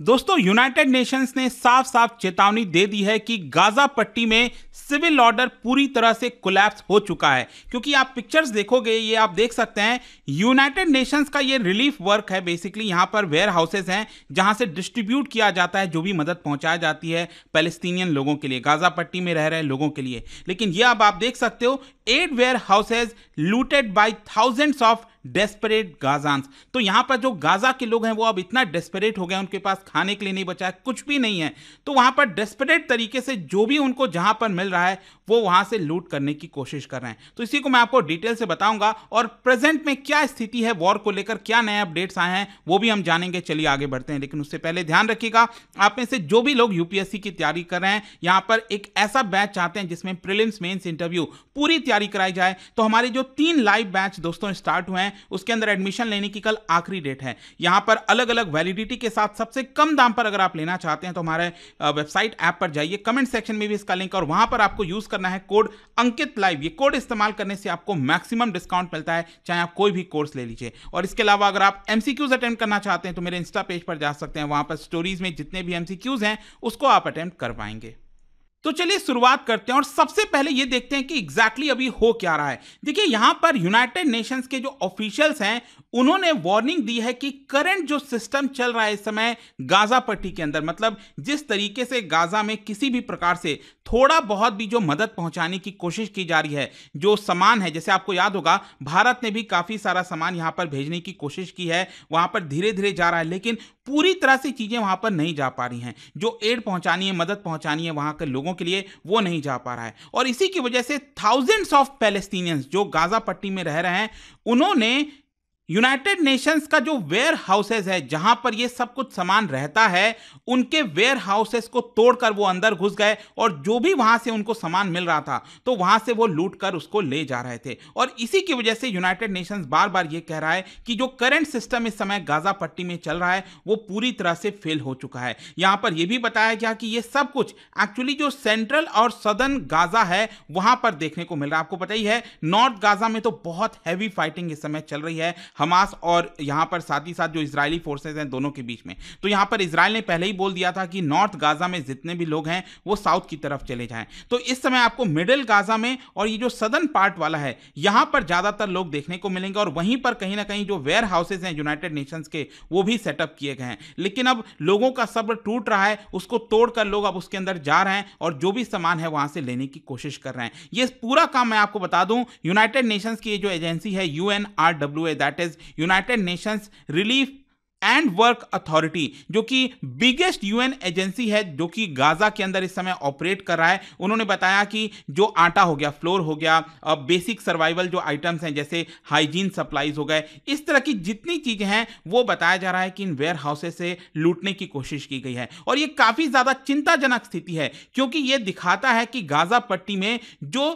दोस्तों United Nations ने साफ साफ चेतावनी दे दी है कि गाजा पट्टी में सिविल ऑर्डर पूरी तरह से कोलैप्स हो चुका है क्योंकि आप पिक्चर्स देखोगे ये आप देख सकते हैं यूनाइटेड नेशंस का ये रिलीफ वर्क है बेसिकली यहाँ पर वेयर हाउसेज हैं जहाँ से डिस्ट्रीब्यूट किया जाता है जो भी मदद पहुँचाई जाती है पैलेस्तीनियन लोगों के लिए गाजा पट्टी में रह रहे लोगों के लिए लेकिन ये अब आप देख सकते हो at warehouses looted by thousands of desperate Gazans तो यहाँ पर जो गाजा के लोग हैं वो अब इतना डेस्परेट हो गए उनके पास खाने के लिए नहीं बचा है कुछ भी नहीं है तो वहां पर डेस्परेट तरीके से जो भी उनको जहां पर मिल रहा है वो वहां से लूट करने की कोशिश कर रहे हैं तो इसी को मैं आपको डिटेल से बताऊंगा और प्रेजेंट में क्या स्थिति है वॉर को लेकर क्या नए अपडेट्स आए हैं वो भी हम जानेंगे चलिए आगे बढ़ते हैं लेकिन उससे पहले ध्यान रखिएगा आप में से जो भी लोग यूपीएससी की तैयारी कर रहे हैं यहां पर एक ऐसा बैच चाहते हैं जिसमें प्रिलिम्स मेन्स इंटरव्यू पूरी तैयारी कराई जाए तो हमारे जो तीन लाइव बैच दोस्तों स्टार्ट हुए हैं उसके अंदर एडमिशन लेने की कल आखिरी डेट है यहां पर अलग अलग वैलिडिटी के साथ सबसे कम दाम पर अगर आप लेना चाहते हैं तो हमारे वेबसाइट ऐप पर जाइए कमेंट सेक्शन में भी इसका लिंक और वहां पर आपको यूज करना है कोड अंकित लाइव ये कोड इस्तेमाल करने से आपको मैक्सिमम डिस्काउंट मिलता है चाहे आप कोई भी कोर्स ले लीजिए और इसके अलावा अगर आप एमसीक्यूज अटेम्प्ट करना चाहते हैं तो मेरे इंस्टा पेज पर जा सकते हैं वहां पर स्टोरीज में जितने भी एमसीक्यूज हैं उसको आप अटेम्प्ट कर पाएंगे तो चलिए शुरुआत करते हैं और सबसे पहले ये देखते हैं कि एग्जैक्टली exactly अभी हो क्या रहा है देखिए यहां पर यूनाइटेड नेशंस के जो ऑफिशियल्स हैं उन्होंने वार्निंग दी है कि करंट जो सिस्टम चल रहा है इस समय गाजा पट्टी के अंदर मतलब जिस तरीके से गाजा में किसी भी प्रकार से थोड़ा बहुत भी जो मदद पहुंचाने की कोशिश की जा रही है जो सामान है जैसे आपको याद होगा भारत ने भी काफ़ी सारा सामान यहाँ पर भेजने की कोशिश की है वहाँ पर धीरे धीरे जा रहा है लेकिन पूरी तरह से चीज़ें वहाँ पर नहीं जा पा रही हैं जो एड पहुँचानी है मदद पहुँचानी है वहाँ के लोगों के लिए वो नहीं जा पा रहा है और इसी की वजह से थाउजेंड्स ऑफ पैलेस्तीनियंस जो गाजा पट्टी में रह रहे हैं उन्होंने यूनाइटेड नेशंस का जो वेयर हाउसेज है जहां पर ये सब कुछ सामान रहता है उनके वेयर हाउसेस को तोड़कर वो अंदर घुस गए और जो भी वहां से उनको सामान मिल रहा था तो वहां से वो लूट कर उसको ले जा रहे थे और इसी की वजह से यूनाइटेड नेशंस बार बार ये कह रहा है कि जो करंट सिस्टम इस समय गाजा पट्टी में चल रहा है वो पूरी तरह से फेल हो चुका है यहां पर यह भी बताया गया कि ये सब कुछ एक्चुअली जो सेंट्रल और सदर्न गाजा है वहां पर देखने को मिल रहा है आपको पता ही है नॉर्थ गाजा में तो बहुत हैवी फाइटिंग इस समय चल रही है हमास और यहाँ पर साथ ही साथ जो इसराइली फोर्सेज हैं दोनों के बीच में तो यहाँ पर इसराइल ने पहले ही बोल दिया था कि नॉर्थ गाजा में जितने भी लोग हैं वो साउथ की तरफ चले जाएं तो इस समय आपको मिडिल गाजा में और ये जो सदन पार्ट वाला है यहाँ पर ज़्यादातर लोग देखने को मिलेंगे और वहीं पर कहीं ना कहीं जो वेयर हाउसेज हैं यूनाइटेड नेशंस के वो भी सेटअप किए गए हैं लेकिन अब लोगों का सब्र टूट रहा है उसको तोड़कर लोग अब उसके अंदर जा रहे हैं और जो भी सामान है वहां से लेने की कोशिश कर रहे हैं ये पूरा काम मैं आपको बता दूं यूनाइटेड नेशंस की जो एजेंसी है U N R W A that is United Nations Relief and Work Authority जो कि बिगेस्ट यूएन एजेंसी है जो कि गाजा के अंदर इस समय ऑपरेट कर रहा है उन्होंने बताया कि जो आटा हो गया फ्लोर हो गया अब बेसिक सर्वाइवल जो आइटम्स हैं जैसे हाइजीन सप्लाईज हो गए इस तरह की जितनी चीज़ें हैं वो बताया जा रहा है कि इन वेयर हाउसेस से लूटने की कोशिश की गई है और ये काफ़ी ज़्यादा चिंताजनक स्थिति है क्योंकि ये दिखाता है कि गाजा पट्टी में जो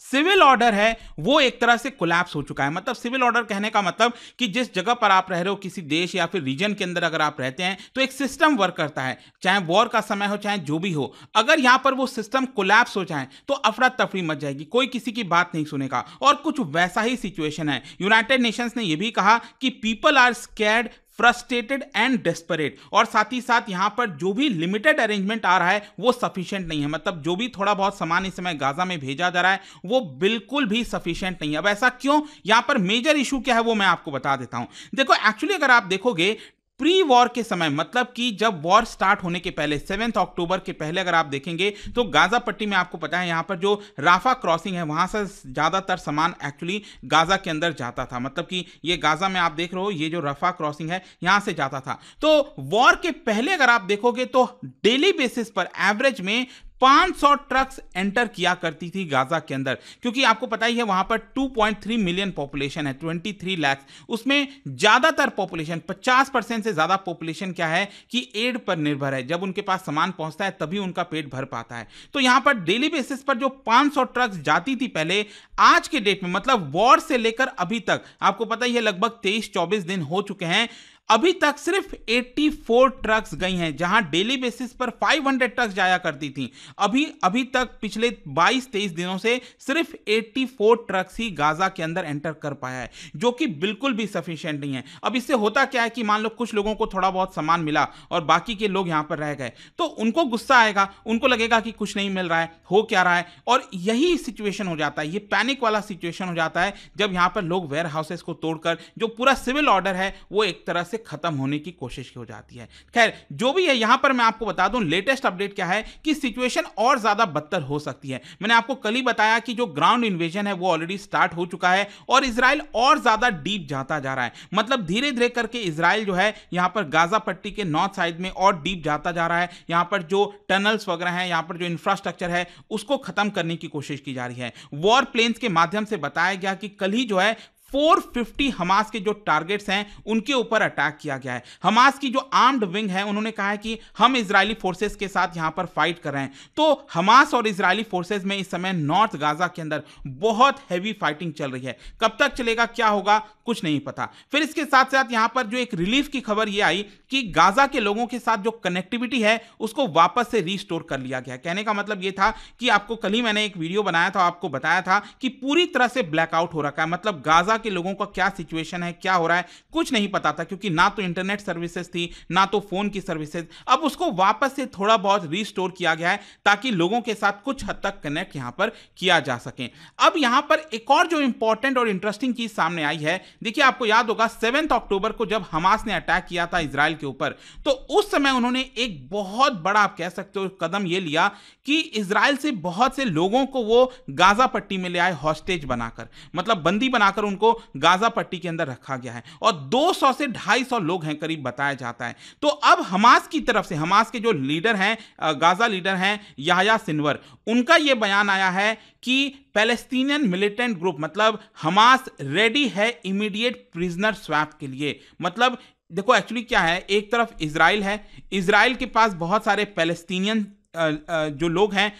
सिविल ऑर्डर है वो एक तरह से कोलैप्स हो चुका है मतलब सिविल ऑर्डर कहने का मतलब कि जिस जगह पर आप रह रहे हो किसी देश या फिर रीजन के अंदर अगर आप रहते हैं तो एक सिस्टम वर्क करता है चाहे वॉर का समय हो चाहे जो भी हो अगर यहां पर वो सिस्टम कोलैप्स हो जाए तो अफरा तफरी मच जाएगी कोई किसी की बात नहीं सुनेगा और कुछ वैसा ही सिचुएशन है यूनाइटेड नेशंस ने यह भी कहा कि people are scared frustrated and desperate और साथ ही साथ यहाँ पर जो भी लिमिटेड अरेंजमेंट आ रहा है वो सफिशियंट नहीं है मतलब जो भी थोड़ा बहुत सामान इस समय गाजा में भेजा जा रहा है वो बिल्कुल भी सफिशियंट नहीं है अब ऐसा क्यों यहाँ पर मेजर इशू क्या है वो मैं आपको बता देता हूँ देखो एक्चुअली अगर आप देखोगे प्री वॉर के समय मतलब कि जब वॉर स्टार्ट होने के पहले सेवेंथ अक्टूबर के पहले अगर आप देखेंगे तो गाजा पट्टी में आपको पता है यहाँ पर जो राफा क्रॉसिंग है वहाँ से ज़्यादातर सामान एक्चुअली गाजा के अंदर जाता था मतलब कि ये गाजा में आप देख रहे हो ये जो राफा क्रॉसिंग है यहाँ से जाता था तो वॉर के पहले अगर आप देखोगे तो डेली बेसिस पर एवरेज में 500 ट्रक्स एंटर किया करती थी गाजा के अंदर क्योंकि आपको पता ही है वहां पर 2.3 मिलियन पॉपुलेशन है 23 लाख उसमें ज्यादातर पॉपुलेशन 50 परसेंट से ज्यादा पॉपुलेशन क्या है कि एड पर निर्भर है जब उनके पास सामान पहुंचता है तभी उनका पेट भर पाता है तो यहां पर डेली बेसिस पर जो 500 ट्रक्स जाती थी पहले आज के डेट में मतलब वॉर से लेकर अभी तक आपको पता ही है लगभग तेईस चौबीस दिन हो चुके हैं अभी तक सिर्फ 84 ट्रक्स गई हैं जहां डेली बेसिस पर 500 ट्रक्स जाया करती थी अभी अभी तक पिछले 22-23 दिनों से सिर्फ 84 ट्रक्स ही गाजा के अंदर एंटर कर पाया है जो कि बिल्कुल भी सफिशियंट नहीं है अब इससे होता क्या है कि मान लो कुछ लोगों को थोड़ा बहुत सामान मिला और बाकी के लोग यहाँ पर रह गए तो उनको गुस्सा आएगा उनको लगेगा कि कुछ नहीं मिल रहा है हो क्या रहा है और यही सिचुएशन हो जाता है ये पैनिक वाला सिचुएशन हो जाता है जब यहाँ पर लोग वेयर हाउसेस को तोड़कर जो पूरा सिविल ऑर्डर है वो एक तरह से से खत्म होने की कोशिश हो जाती है खैर जो भी है यहां पर मैं आपको बता दूं लेटेस्ट अपडेट क्या है कि सिचुएशन और ज्यादा बदतर हो सकती है मैंने आपको कल ही बताया कि जो ग्राउंड इन्वेजन है वो ऑलरेडी स्टार्ट हो चुका है और इसराइल और ज्यादा डीप जाता जा रहा है मतलब धीरे धीरे करके इसराइल जो है यहां पर गाजा पट्टी के नॉर्थ साइड में और डीप जाता जा रहा है यहां पर जो टनल्स वगैरह हैं यहां पर जो इंफ्रास्ट्रक्चर है उसको खत्म करने की कोशिश की जा रही है वॉर प्लेन्स के माध्यम से बताया गया कि कल ही जो है 450 हमास के जो टारगेट्स हैं उनके ऊपर अटैक किया गया है हमास की जो आर्म्ड विंग है उन्होंने कहा है कि हम इसराइली फोर्सेस के साथ यहां पर फाइट कर रहे हैं तो हमास और इसराइली फोर्सेस में इस समय नॉर्थ गाजा के अंदर बहुत हैवी फाइटिंग चल रही है कब तक चलेगा क्या होगा कुछ नहीं पता फिर इसके साथ साथ यहां पर जो एक रिलीफ की खबर यह आई कि गाजा के लोगों के साथ जो कनेक्टिविटी है उसको वापस से रिस्टोर कर लिया गया कहने का मतलब यह था कि आपको कल ही मैंने एक वीडियो बनाया था आपको बताया था कि पूरी तरह से ब्लैकआउट हो रखा है मतलब गाजा के लोगों का क्या सिचुएशन है क्या हो रहा है कुछ नहीं पता था क्योंकि ना तो इंटरनेट सर्विसेज थी ना तो फ़ोन की सर्विसेज अब उसको वापस से थोड़ा बहुत रिस्टोर किया गया है ताकि लोगों के साथ कुछ हद तक कनेक्ट यहां पर किया जा सके अब यहां पर एक और जो इंपॉर्टेंट और इंटरेस्टिंग चीज़ सामने आई है देखिए आपको याद होगा सेवेंथ अक्टूबर को जब हमास ने अटैक किया था इसराइल के ऊपर तो उस समय उन्होंने एक बहुत बड़ा आप कह सकते हो कदम यह लिया कि इसराइल से बहुत से लोगों को वो गाजा पट्टी में ले आए हॉस्टेज बनाकर मतलब बंदी बनाकर उनको को गाजा पट्टी के अंदर रखा गया है और 200 से 250 लोग हैं करीब बताया जाता है तो अब हमास की तरफ से हमास के जो लीडर हैं गाजा लीडर हैं याया सिनवर उनका यह बयान आया है कि पैलेस्तीनियन मिलिटेंट ग्रुप मतलब हमास रेडी है इमीडिएट प्रिजनर स्वैप के लिए मतलब देखो एक्चुअली क्या है एक तरफ इसराइल है इसराइल के पास बहुत सारे पैलेस्तीनियन जो लोग हैं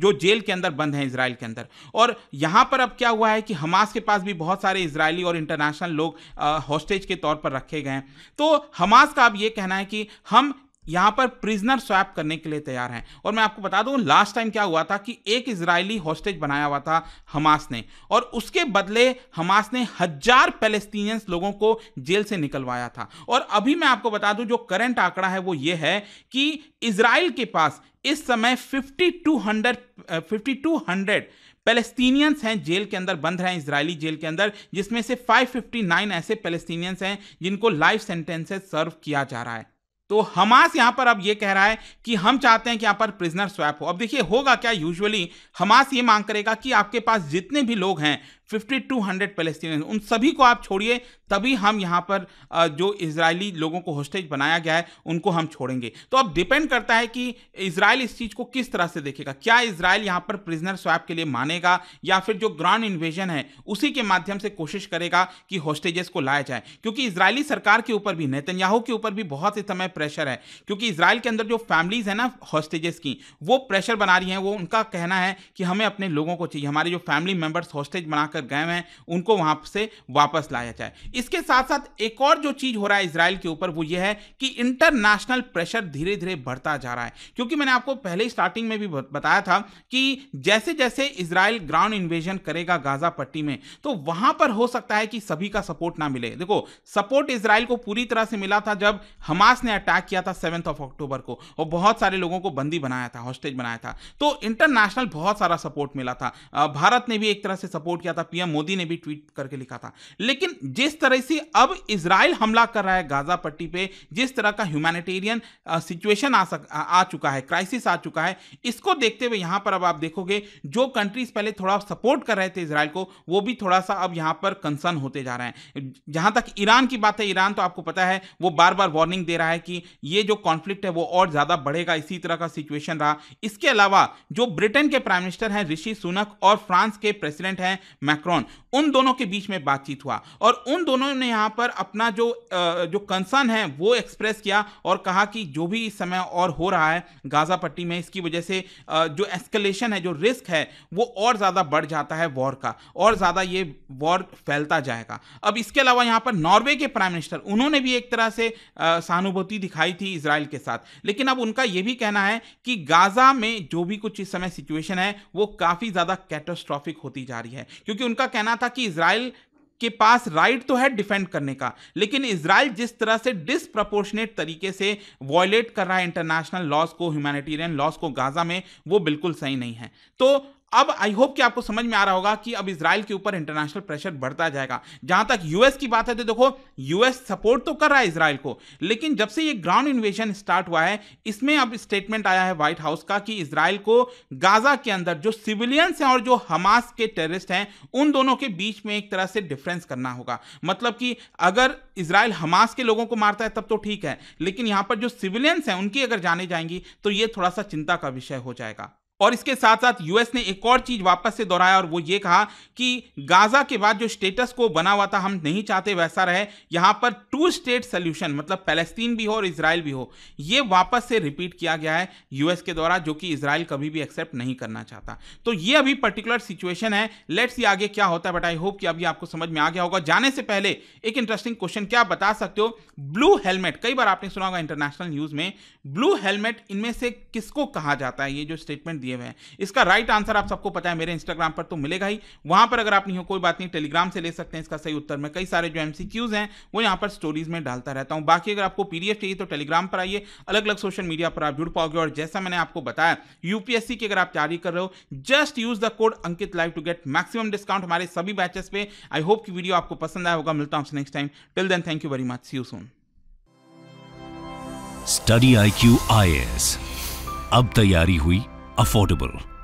जो जेल के अंदर बंद हैं इसराइल के अंदर और यहाँ पर अब क्या हुआ है कि हमास के पास भी बहुत सारे इसराइली और इंटरनेशनल लोग हॉस्टेज के तौर पर रखे गए हैं तो हमास का अब ये कहना है कि हम यहाँ पर प्रिजनर स्वैप करने के लिए तैयार हैं और मैं आपको बता दूं लास्ट टाइम क्या हुआ था कि एक इसराइली हॉस्टेज बनाया हुआ था हमास ने और उसके बदले हमास ने हजार पैलेस्टीनियंस लोगों को जेल से निकलवाया था और अभी मैं आपको बता दूं जो करंट आंकड़ा है वो ये है कि इसराइल के पास इस समय फिफ्टी टू पैलेस्टीनियंस हैं जेल के अंदर बंद रहे हैं इसराइली जेल के अंदर जिसमें से 559 ऐसे पैलेस्टीनियंस हैं जिनको लाइफ सेंटेंसेस सर्व किया जा रहा है तो हमास यहां पर अब यह कह रहा है कि हम चाहते हैं कि यहां पर प्रिजनर स्वैप हो अब देखिए होगा क्या यूजुअली हमास ये मांग करेगा कि आपके पास जितने भी लोग हैं फिफ्टी टू हंड्रेड पैलेस्टीनियंस उन सभी को आप छोड़िए तभी हम यहाँ पर जो इसराइली लोगों को होस्टेज बनाया गया है उनको हम छोड़ेंगे तो अब डिपेंड करता है कि इसराइल इस चीज़ को किस तरह से देखेगा क्या इसराइल यहाँ पर प्रिजनर स्वैप के लिए मानेगा या फिर जो ग्रांड इन्वेजन है उसी के माध्यम से कोशिश करेगा कि होस्टेजेस को लाया जाए क्योंकि इसराइली सरकार के ऊपर भी नैतन्याहू के ऊपर भी बहुत ही समय प्रेशर है क्योंकि इसराइल के अंदर जो फैमिलीज हैं ना हॉस्टेजेस की वो प्रेशर बना रही हैं वो उनका कहना है कि हमें अपने लोगों को चाहिए हमारे जो फैमिली मेम्बर्स हॉस्टेज बनाकर कर गए हैं उनको वहां से वापस लाया जाए इसके साथ साथ एक और जो चीज हो रहा है इसराइल के ऊपर वो ये है कि इंटरनेशनल प्रेशर धीरे धीरे बढ़ता जा रहा है क्योंकि मैंने आपको पहले ही स्टार्टिंग में भी बताया था कि जैसे जैसे इसराइल ग्राउंड इन्वेजन करेगा गाजा पट्टी में तो वहां पर हो सकता है कि सभी का सपोर्ट ना मिले देखो सपोर्ट इसराइल को पूरी तरह से मिला था जब हमास ने अटैक किया था सेवेंथ ऑफ अक्टूबर को और बहुत सारे लोगों को बंदी बनाया था हॉस्टेज बनाया था तो इंटरनेशनल बहुत सारा सपोर्ट मिला था भारत ने भी एक तरह से सपोर्ट किया था पीएम मोदी ने भी ट्वीट करके लिखा था लेकिन जिस तरह से अब इसराइल हमला कर रहा है गाजा पट्टी पे जिस तरह का ह्यूमैनिटेरियन सिचुएशन आ सक आ, आ चुका है क्राइसिस आ चुका है इसको देखते हुए यहां पर अब आप देखोगे जो कंट्रीज पहले थोड़ा सपोर्ट कर रहे थे इसराइल को वो भी थोड़ा सा अब यहां पर कंसर्न होते जा रहे हैं जहां तक ईरान की बात है ईरान तो आपको पता है वो बार बार वार्निंग दे रहा है कि ये जो कॉन्फ्लिक्ट है वो और ज़्यादा बढ़ेगा इसी तरह का सिचुएशन रहा इसके अलावा जो ब्रिटेन के प्राइम मिनिस्टर हैं ऋषि सुनक और फ्रांस के प्रेसिडेंट हैं मैक्रॉन उन दोनों के बीच में बातचीत हुआ और उन दोनों ने यहाँ पर अपना जो जो कंसर्न है वो एक्सप्रेस किया और कहा कि जो भी इस समय और हो रहा है गाजा पट्टी में इसकी वजह से जो एस्केलेशन है जो रिस्क है वो और ज़्यादा बढ़ जाता है वॉर का और ज़्यादा ये वॉर फैलता जाएगा अब इसके अलावा यहाँ पर नॉर्वे के प्राइम मिनिस्टर उन्होंने भी एक तरह से सहानुभूति दिखाई थी इसराइल के साथ लेकिन अब उनका यह भी कहना है कि गाज़ा में जो भी कुछ इस समय सिचुएशन है वो काफ़ी ज़्यादा कैटोस्ट्रॉफिक होती जा रही है क्योंकि उनका कहना था कि इसराइल के पास राइट तो है डिफेंड करने का लेकिन इसराइल जिस तरह से डिसप्रपोर्शनेट तरीके से वॉयलेट कर रहा है इंटरनेशनल लॉज को ह्यूमैनिटेरियन लॉज को गाजा में वो बिल्कुल सही नहीं है तो अब आई होप कि आपको समझ में आ रहा होगा कि अब इसराइल के ऊपर इंटरनेशनल प्रेशर बढ़ता जाएगा जहां तक यूएस की बात है तो देखो यूएस सपोर्ट तो कर रहा है इसराइल को लेकिन जब से ये ग्राउंड इन्वेशन स्टार्ट हुआ है इसमें अब स्टेटमेंट आया है व्हाइट हाउस का कि इसराइल को गाजा के अंदर जो सिविलियंस हैं और जो हमास के टेररिस्ट हैं उन दोनों के बीच में एक तरह से डिफरेंस करना होगा मतलब कि अगर इसराइल हमास के लोगों को मारता है तब तो ठीक है लेकिन यहां पर जो सिविलियंस हैं उनकी अगर जाने जाएंगी तो ये थोड़ा सा चिंता का विषय हो जाएगा और इसके साथ साथ यूएस ने एक और चीज वापस से दोहराया और वो ये कहा कि गाजा के बाद जो स्टेटस को बना हुआ था हम नहीं चाहते वैसा रहे यहां पर टू स्टेट सोल्यूशन मतलब पैलेस्तीन भी हो और इसराइल भी हो ये वापस से रिपीट किया गया है यूएस के द्वारा जो कि इसराइल कभी भी एक्सेप्ट नहीं करना चाहता तो ये अभी पर्टिकुलर सिचुएशन है लेट्स ये आगे क्या होता है बट आई होप कि अभी आपको समझ में आ गया होगा जाने से पहले एक इंटरेस्टिंग क्वेश्चन क्या बता सकते हो ब्लू हेलमेट कई बार आपने सुना होगा इंटरनेशनल न्यूज में ब्लू हेलमेट इनमें से किसको कहा जाता है ये जो स्टेटमेंट दिए हुए हैं इसका राइट आंसर आप सबको पता है मेरे इंस्टाग्राम पर तो मिलेगा ही वहां पर अगर आप नहीं हो कोई बात नहीं टेलीग्राम से ले सकते हैं इसका सही उत्तर में कई सारे जो एमसीक्यूज हैं वो यहां पर स्टोरीज में डालता रहता हूं बाकी अगर आपको पीडीएफ चाहिए तो टेलीग्राम पर आइए अलग अलग सोशल मीडिया पर आप जुड़ पाओगे और जैसा मैंने आपको बताया यूपीएससी की अगर आप तैयारी कर रहे हो just use the code Ankit live to get maximum discount हमारे सभी बैचेस पे आई होप की वीडियो आपको पसंद आया होगा मिलता हूं next time till then thank you very much see you soon study I Q I S अब तैयारी हुई affordable.